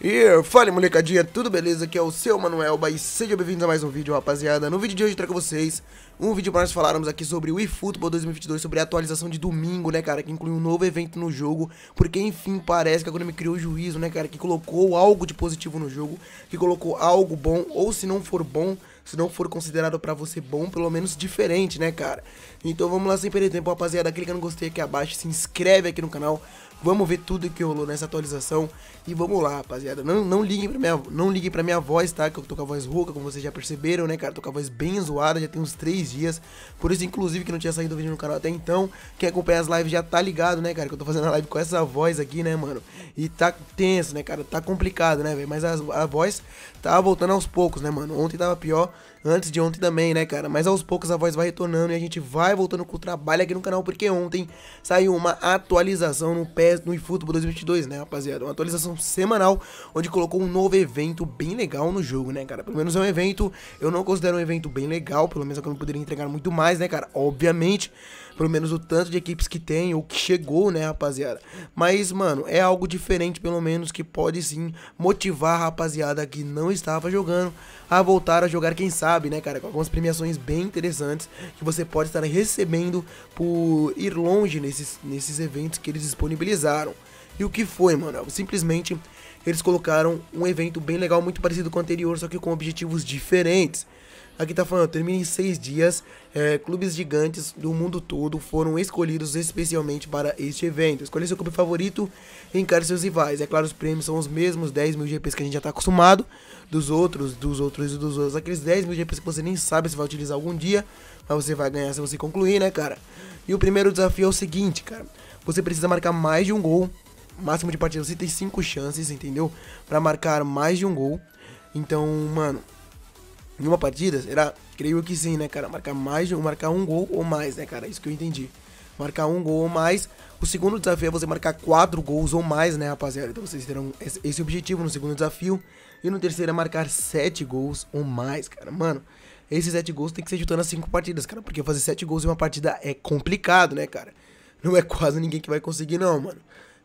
E fale molecadinha, tudo beleza? Aqui é o seu Manuel e seja bem vindo a mais um vídeo, rapaziada. No vídeo de hoje eu trago vocês um vídeo para nós falarmos aqui sobre o eFootball 2022, sobre a atualização de domingo, né, cara? Que inclui um novo evento no jogo, porque enfim parece que a Konami criou juízo, né, cara? Que colocou algo de positivo no jogo, que colocou algo bom, ou se não for bom, se não for considerado para você bom, pelo menos diferente, né, cara? Então vamos lá sem perder tempo, rapaziada. Clica no gostei aqui abaixo, se inscreve aqui no canal Vamos ver tudo que rolou nessa atualização e vamos lá, rapaziada. Não, não liguem pra minha, não liguem para minha voz, tá? Que eu tô com a voz rouca, como vocês já perceberam, né, cara? Tô com a voz bem zoada, já tem uns 3 dias. Por isso, inclusive, que não tinha saído o vídeo no canal até então. Quem acompanha as lives já tá ligado, né, cara? Que eu tô fazendo a live com essa voz aqui, né, mano? E tá tenso, né, cara? Tá complicado, né, velho? Mas a, a voz tá voltando aos poucos, né, mano? Ontem tava pior, antes de ontem também, né, cara? Mas aos poucos a voz vai retornando e a gente vai voltando com o trabalho aqui no canal, porque ontem saiu uma atualização no pé 10 no eFootball 2022, né, rapaziada? Uma atualização semanal, onde colocou um novo evento bem legal no jogo, né, cara? Pelo menos é um evento, eu não considero um evento bem legal, pelo menos é que eu não poderia entregar muito mais, né, cara? Obviamente, pelo menos o tanto de equipes que tem, ou que chegou, né, rapaziada? Mas, mano, é algo diferente, pelo menos, que pode sim motivar a rapaziada que não estava jogando a voltar a jogar, quem sabe, né, cara? Com algumas premiações bem interessantes que você pode estar recebendo por ir longe nesses, nesses eventos que eles disponibilizam e o que foi, mano? É, simplesmente eles colocaram um evento bem legal, muito parecido com o anterior, só que com objetivos diferentes. Aqui tá falando, termina em seis dias. É, clubes gigantes do mundo todo foram escolhidos especialmente para este evento. Escolha seu clube favorito e encare seus rivais. É claro, os prêmios são os mesmos 10 mil GPs que a gente já tá acostumado. Dos outros, dos outros e dos outros. Aqueles 10 mil GPs que você nem sabe se vai utilizar algum dia. Mas você vai ganhar se você concluir, né, cara? E o primeiro desafio é o seguinte, cara você precisa marcar mais de um gol. Máximo de partidas, você tem cinco chances, entendeu? Para marcar mais de um gol. Então, mano, em uma partida, era, creio que sim, né, cara? Marcar mais de um, marcar um gol ou mais, né, cara? Isso que eu entendi. Marcar um gol ou mais. O segundo desafio é você marcar quatro gols ou mais, né, rapaziada? Então vocês terão esse objetivo no segundo desafio. E no terceiro é marcar sete gols ou mais, cara. Mano, esses sete gols tem que ser juntando as cinco partidas, cara. Porque fazer sete gols em uma partida é complicado, né, cara? não é quase ninguém que vai conseguir, não, mano.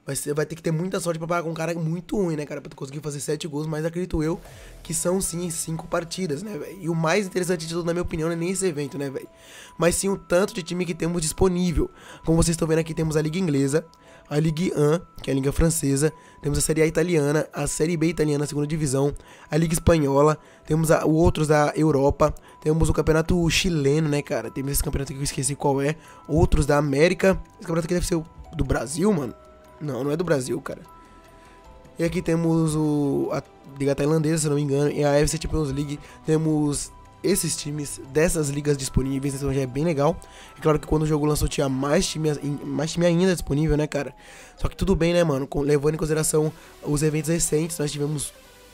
Vai, vai ter que ter muita sorte pra pagar com um cara muito ruim, né, cara? Pra tu conseguir fazer sete gols, mas acredito eu que são sim cinco partidas, né, velho? E o mais interessante de tudo, na minha opinião, não é nem esse evento, né, velho? Mas sim o tanto de time que temos disponível. Como vocês estão vendo aqui, temos a Liga Inglesa, a Ligue 1, que é a Liga Francesa, temos a Série A italiana, a Série B italiana, a segunda divisão, a Liga Espanhola, temos a, outros da Europa, temos o Campeonato Chileno, né, cara? Temos esse campeonato que eu esqueci qual é, outros da América, esse campeonato que deve ser do Brasil, mano. Não, não é do Brasil, cara. E aqui temos o, a Liga Tailandesa, se não me engano, e a FC Champions League. Temos esses times dessas ligas disponíveis, então já é bem legal. É claro que quando o jogo lançou tinha mais time, mais time ainda disponível, né, cara? Só que tudo bem, né, mano? Com, levando em consideração os eventos recentes, nós tivemos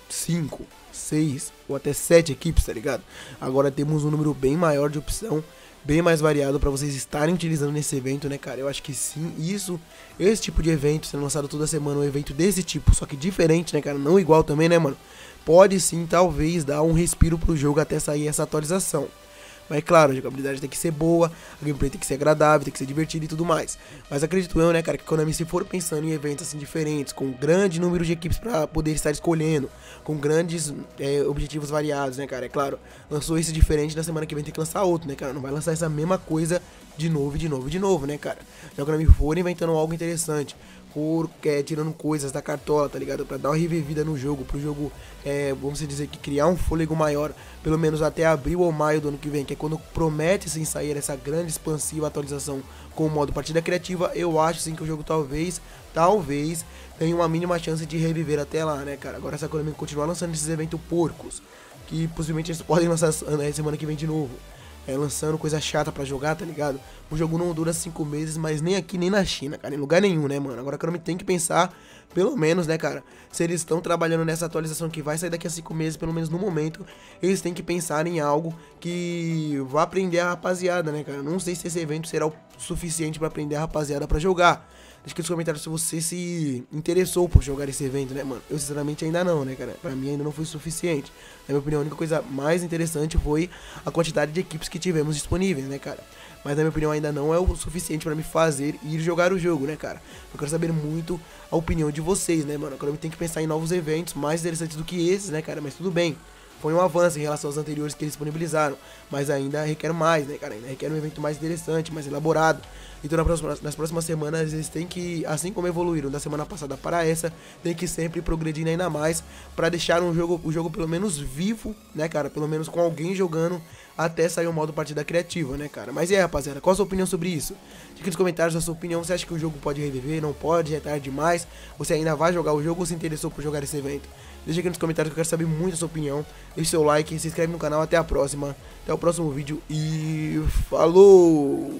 5, 6 ou até 7 equipes, tá ligado? Agora temos um número bem maior de opção bem mais variado para vocês estarem utilizando nesse evento, né, cara? Eu acho que sim, isso, esse tipo de evento, sendo lançado toda semana um evento desse tipo, só que diferente, né, cara? Não igual também, né, mano? Pode sim, talvez, dar um respiro pro jogo até sair essa atualização. Mas é claro, a jogabilidade tem que ser boa, a gameplay tem que ser agradável, tem que ser divertida e tudo mais. Mas acredito eu, né, cara, que a Konami se for pensando em eventos assim diferentes, com um grande número de equipes para poder estar escolhendo, com grandes é, objetivos variados, né, cara? É claro, lançou esse diferente, na semana que vem tem que lançar outro, né, cara? Não vai lançar essa mesma coisa de novo, de novo, de novo, né, cara? Se a Konami for inventando algo interessante, por é, tirando coisas da cartola, tá ligado? Pra dar uma revivida no jogo, pro jogo, é, vamos dizer que criar um fôlego maior, pelo menos até abril ou maio do ano que vem, que é quando promete sim sair essa grande expansiva atualização com o modo partida criativa, eu acho sim que o jogo talvez, talvez, tenha uma mínima chance de reviver até lá, né, cara? Agora essa Konami continuar lançando esses eventos porcos, que possivelmente eles podem lançar né, semana que vem de novo é, lançando coisa chata para jogar, tá ligado? O jogo não dura cinco meses, mas nem aqui, nem na China, cara, em lugar nenhum, né, mano? Agora a me tem que pensar, pelo menos, né, cara, se eles estão trabalhando nessa atualização que vai sair daqui a cinco meses, pelo menos no momento, eles têm que pensar em algo que vá aprender a rapaziada, né, cara? Não sei se esse evento será o suficiente para aprender a rapaziada para jogar. Acho que nos comentários se você se interessou por jogar esse evento, né, mano? Eu sinceramente ainda não, né, cara? Pra mim ainda não foi suficiente. Na minha opinião, a única coisa mais interessante foi a quantidade de equipes que tivemos disponíveis, né, cara? Mas na minha opinião ainda não é o suficiente para me fazer ir jogar o jogo, né, cara? Eu quero saber muito a opinião de vocês, né, mano? Agora eu tenho que pensar em novos eventos mais interessantes do que esses, né, cara? Mas tudo bem foi um avanço em relação aos anteriores que eles disponibilizaram, mas ainda requer mais, né, cara? Ainda requer um evento mais interessante, mais elaborado. Então na próxima, nas próximas semanas eles têm que, assim como evoluíram da semana passada para essa, tem que sempre progredir ainda mais para deixar um jogo, o jogo pelo menos vivo, né, cara? Pelo menos com alguém jogando até sair o modo partida criativa, né, cara? Mas é, rapaziada, qual a sua opinião sobre isso? Diga nos comentários a sua opinião. Você acha que o jogo pode reviver? Não pode? É tarde demais? Você ainda vai jogar o jogo ou se interessou por jogar esse evento? Deixa aqui nos comentários que eu quero saber muito a sua opinião. Deixe seu like, se inscreve no canal. Até a próxima. Até o próximo vídeo e falou!